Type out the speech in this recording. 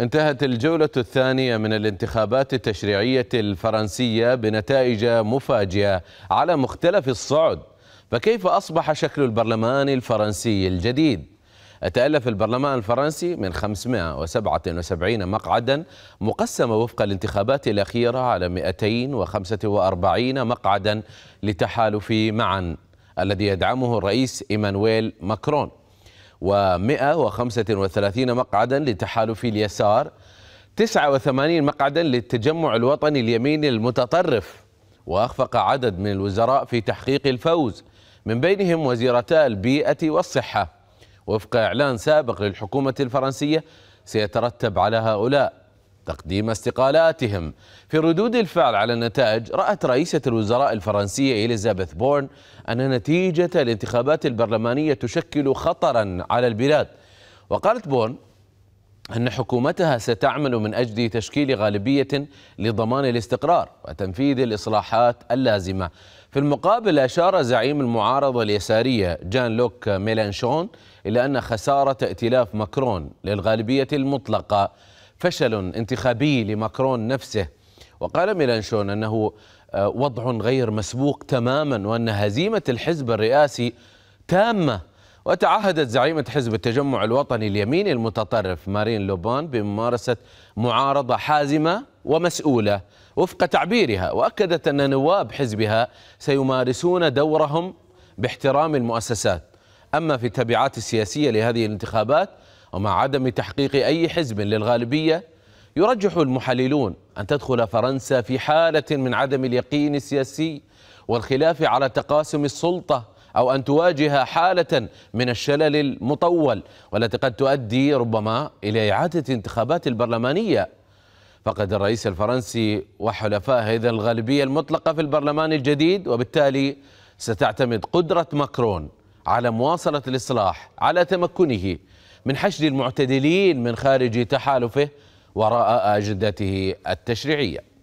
انتهت الجولة الثانية من الانتخابات التشريعية الفرنسية بنتائج مفاجئة على مختلف الصعد فكيف أصبح شكل البرلمان الفرنسي الجديد؟ تألف البرلمان الفرنسي من 577 مقعدا مقسمة وفق الانتخابات الأخيرة على 245 مقعدا لتحالف معا الذي يدعمه الرئيس إيمانويل ماكرون و135 مقعدا لتحالف اليسار 89 مقعدا للتجمع الوطني اليميني المتطرف وأخفق عدد من الوزراء في تحقيق الفوز من بينهم وزيرتا البيئة والصحة وفق إعلان سابق للحكومة الفرنسية سيترتب على هؤلاء تقديم استقالاتهم في ردود الفعل على النتائج رأت رئيسة الوزراء الفرنسية إليزابيث بورن أن نتيجة الانتخابات البرلمانية تشكل خطرا على البلاد وقالت بورن أن حكومتها ستعمل من أجل تشكيل غالبية لضمان الاستقرار وتنفيذ الإصلاحات اللازمة في المقابل أشار زعيم المعارضة اليسارية جان لوك ميلانشون إلى أن خسارة ائتلاف ماكرون للغالبية المطلقة فشل انتخابي لماكرون نفسه وقال ميلانشون أنه آه، وضع غير مسبوق تماما وأن هزيمة الحزب الرئاسي تامة وتعهدت زعيمة حزب التجمع الوطني اليميني المتطرف مارين لوبان بممارسة معارضة حازمة ومسؤولة وفق تعبيرها وأكدت أن نواب حزبها سيمارسون دورهم باحترام المؤسسات أما في التبعات السياسية لهذه الانتخابات ومع عدم تحقيق أي حزب للغالبية يرجح المحللون أن تدخل فرنسا في حالة من عدم اليقين السياسي والخلاف على تقاسم السلطة أو أن تواجه حالة من الشلل المطول والتي قد تؤدي ربما إلى إعادة انتخابات البرلمانية فقد الرئيس الفرنسي وحلفائه إذا الغالبية المطلقة في البرلمان الجديد وبالتالي ستعتمد قدرة ماكرون على مواصلة الإصلاح على تمكنه من حشد المعتدلين من خارج تحالفه وراء اجندته التشريعيه